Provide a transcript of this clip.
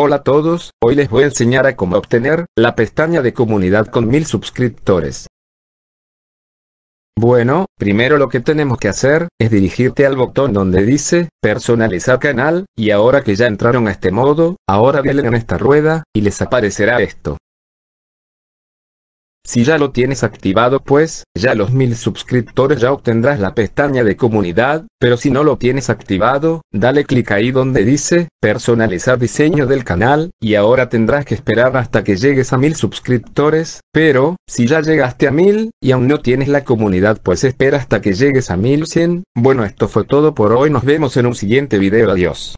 Hola a todos, hoy les voy a enseñar a cómo obtener la pestaña de comunidad con mil suscriptores. Bueno, primero lo que tenemos que hacer es dirigirte al botón donde dice personalizar canal y ahora que ya entraron a este modo, ahora vienen en esta rueda y les aparecerá esto. Si ya lo tienes activado pues, ya los mil suscriptores ya obtendrás la pestaña de comunidad, pero si no lo tienes activado, dale clic ahí donde dice, personalizar diseño del canal, y ahora tendrás que esperar hasta que llegues a mil suscriptores, pero, si ya llegaste a mil, y aún no tienes la comunidad pues espera hasta que llegues a 1100, bueno esto fue todo por hoy nos vemos en un siguiente video adiós.